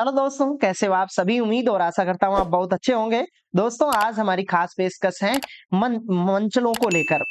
hello दोस्तों कैसे हो आप सभी उम्मीद और आशा करता हूँ आप बहुत अच्छे होंगे दोस्तों आज हमारी खास पेशकश है मन मंचलों को लेकर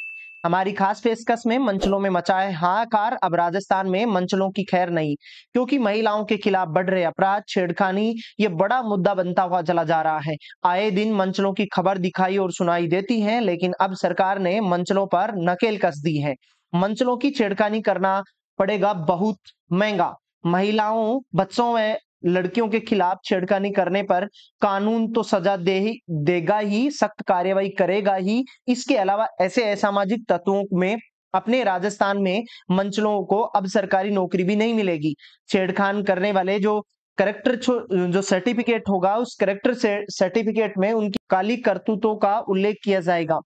हमारी खास पेशकश में मंचलों में मचा है हाहाकार अब राजस्थान में मंचलों की खैर नहीं क्योंकि महिलाओं के खिलाफ बढ़ रहे अपराध छेड़खानी ये बड़ा मुद्दा बनता हुआ चला जा रहा है आए दिन मंचलों की खबर दिखाई और सुनाई देती है लेकिन अब सरकार ने मंचलों पर नकेल कस दी है मंचलों की छेड़खानी करना पड़ेगा बहुत महंगा महिलाओं बच्चों में लड़कियों के खिलाफ छेड़खानी करने पर कानून तो सजा दे ही देगा ही सख्त कार्यवाही करेगा ही इसके अलावा ऐसे असामाजिक तत्वों में अपने राजस्थान में मंचलों को अब सरकारी नौकरी भी नहीं मिलेगी छेड़खान करने वाले जो करेक्टर जो सर्टिफिकेट होगा उस करेक्टर सर्टिफिकेट में उनकी काली करतूतों का उल्लेख किया जाएगा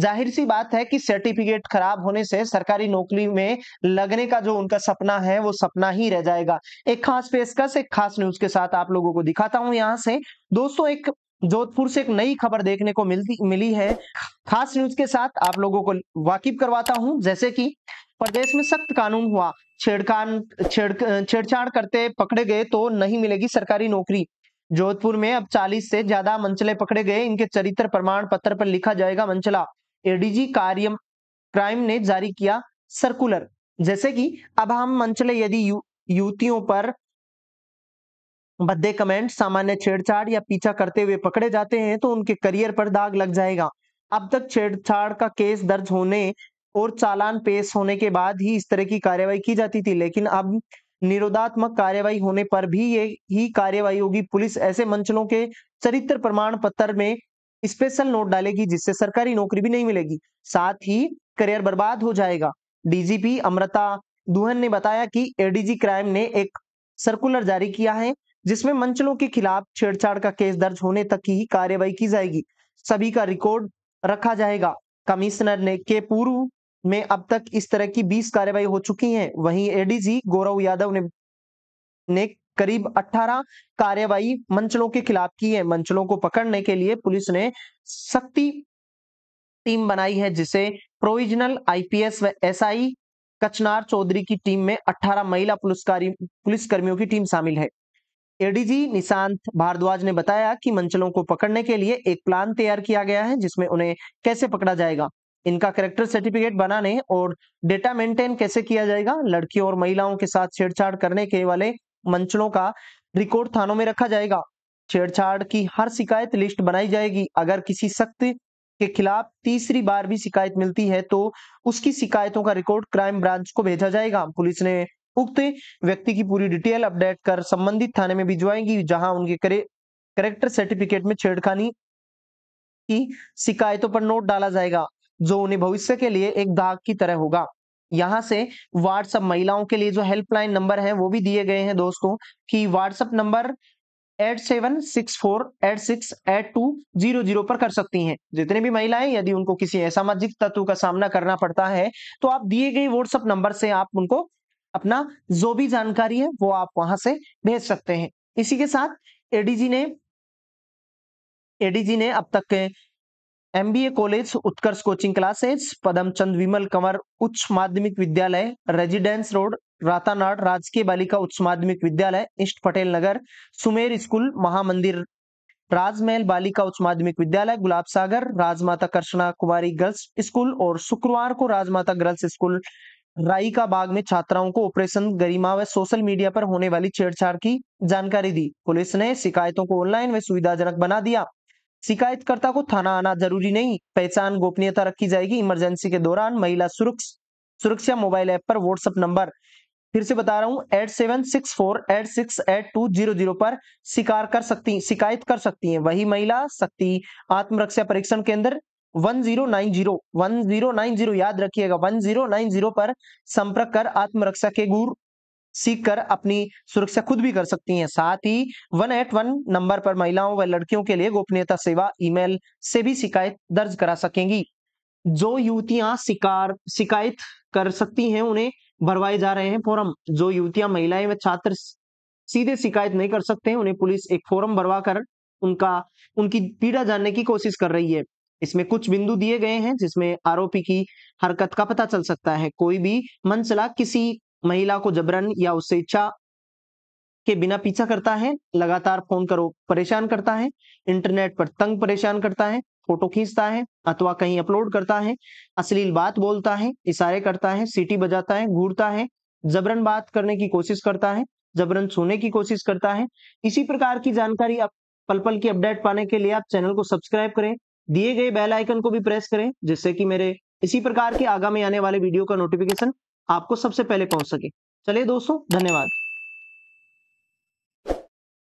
जाहिर सी बात है कि सर्टिफिकेट खराब होने से सरकारी नौकरी में लगने का जो उनका सपना है वो सपना ही रह जाएगा एक खास पेशकश एक खास न्यूज के साथ आप लोगों को दिखाता हूं यहाँ से दोस्तों एक जोधपुर से एक नई खबर देखने को मिलती मिली है खास न्यूज के साथ आप लोगों को वाकिफ करवाता हूं जैसे कि प्रदेश में सख्त कानून हुआ छेड़खान छेड़ छेड़छाड़ करते पकड़े गए तो नहीं मिलेगी सरकारी नौकरी जोधपुर में अब 40 से ज्यादा मंचले पकड़े गए इनके चरित्र प्रमाण पत्र पर लिखा जाएगा मंचला एडीजी कार्य क्राइम ने जारी किया सर्कुलर जैसे कि अब हम मंचले यदि युवतियों पर बद्दे कमेंट सामान्य छेड़छाड़ या पीछा करते हुए पकड़े जाते हैं तो उनके करियर पर दाग लग जाएगा अब तक छेड़छाड़ का केस दर्ज होने और चालान पेश होने के बाद ही इस तरह की कार्यवाही की जाती थी लेकिन अब निरोधात्मक कार्यवाही होने पर भी ये ही कार्यवाही होगी पुलिस ऐसे मंचलों के चरित्र प्रमाण पत्र में स्पेशल नोट डालेगी जिससे सरकारी नौकरी भी नहीं मिलेगी साथ ही करियर बर्बाद हो जाएगा डीजीपी अमृता दुहन ने बताया कि एडीजी क्राइम ने एक सर्कुलर जारी किया है जिसमें मंचलों के खिलाफ छेड़छाड़ का केस दर्ज होने तक की कार्यवाही की जाएगी सभी का रिकॉर्ड रखा जाएगा कमिश्नर ने के पूर्व में अब तक इस तरह की 20 कार्यवाही हो चुकी है वहीं एडीजी गौरव यादव ने ने करीब 18 कार्यवाही मंचलों के खिलाफ की है मंचलों को पकड़ने के लिए पुलिस ने सख्ती टीम बनाई है जिसे प्रोविजनल आईपीएस व एसआई कचनार चौधरी की टीम में 18 महिला पुलिस कर्मियों की टीम शामिल है एडीजी निशांत भारद्वाज ने बताया कि मंचलों को पकड़ने के लिए एक प्लान तैयार किया गया है जिसमें उन्हें कैसे पकड़ा जाएगा इनका करेक्टर सर्टिफिकेट बनाने और डेटा मेंटेन कैसे किया जाएगा लड़कियों और महिलाओं के साथ छेड़छाड़ करने के वाले मंचलों का रिकॉर्ड थानों में रखा जाएगा छेड़छाड़ की हर शिकायत लिस्ट बनाई जाएगी अगर किसी सख्त के खिलाफ तीसरी बार भी शिकायत मिलती है तो उसकी शिकायतों का रिकॉर्ड क्राइम ब्रांच को भेजा जाएगा पुलिस ने उक्त व्यक्ति की पूरी डिटेल अपडेट कर संबंधित थाने में भिजवाएगी जहां उनके करेक्टर सर्टिफिकेट में छेड़खानी की शिकायतों पर नोट डाला जाएगा जो उन्हें भविष्य के लिए एक दाग की तरह होगा यहाँ से व्हाट्सअप महिलाओं के लिए जो हेल्पलाइन नंबर है वो भी दिए गए हैं दोस्तों कि WhatsApp number eight seven six four eight six eight two zero zero पर कर सकती हैं जितने भी महिलाएं यदि उनको किसी असामाजिक तत्व का सामना करना पड़ता है तो आप दिए गए व्हाट्सअप नंबर से आप उनको अपना जो भी जानकारी है वो आप वहां से भेज सकते हैं इसी के साथ एडीजी ने एडीजी ने अब तक MBA college Utkarsh coaching classes Padam Chand Vimal Kanwar उच्च माध्यमिक विद्यालय रेजिडेंस रोड रातानाड राजकीय बालिका उच्च माध्यमिक विद्यालय ईस्ट पटेल नगर सुमेर स्कूल महामंदिर राजमहल बालिका उच्च माध्यमिक विद्यालय गुलाब सागर राजमाता कृष्णा कुमारी गर्ल्स स्कूल और शुक्रवार को राजमाता गर्ल्स स्कूल राई का बाग में छात्राओं को ऑपरेशन गरिमा व सोशल मीडिया पर होने वाली छेड़छाड़ की जानकारी दी पुलिस ने शिकायतों को ऑनलाइन व सुविधाजनक बना दिया शिकायतकर्ता को थाना आना जरूरी नहीं पहचान गोपनीयता रखी जाएगी इमरजेंसी के दौरान महिला सुरक्षा मोबाइल ऐप पर व्हाट्सएप नंबर फिर से बता रहा हूँ eight seven six four eight six eight two zero zero पर शिकार कर सकती शिकायत कर सकती है वही महिला शक्ति आत्मरक्षा परीक्षण केंद्र one zero nine zero one zero nine zero याद रखिएगा वन जीरो नाइन जीरो पर संपर्क कर आत्मरक्षा के गुर सीख कर अपनी सुरक्षा खुद भी कर सकती हैं साथ ही वन एट वन नंबर पर महिलाओं व लड़कियों के लिए गोपनीयता सेवा ईमेल से भी शिकायत दर्ज करा सकेंगी जो युवतियां शिकार शिकायत कर सकती हैं उन्हें भरवाए जा रहे हैं फोरम जो युवतियां महिलाएं व छात्र सीधे शिकायत नहीं कर सकते हैं उन्हें पुलिस एक फोरम भरवा कर उनका उनकी पीड़ा जानने की कोशिश कर रही है इसमें कुछ बिंदु दिए गए हैं जिसमें आरोपी की हरकत का पता चल सकता है कोई भी चला किसी महिला को जबरन या उससे इच्छा के बिना पीछा करता है लगातार फोन करो परेशान करता है इंटरनेट पर तंग परेशान करता है फोटो खींचता है अथवा कहीं अपलोड करता है अश्लील बात बोलता है इशारे करता है सीटी बजाता है घूरता है जबरन बात करने की कोशिश करता है जबरन सोने की कोशिश करता है इसी प्रकार की जानकारी आप पल पल की अपडेट पाने के लिए आप चैनल को सब्सक्राइब करें दिए गए बेल आइकन को भी प्रेस करें जिससे कि मेरे इसी प्रकार के आगामी आने वाले वीडियो का नोटिफिकेशन आपको सबसे पहले पहुंच सके चलिए दोस्तों धन्यवाद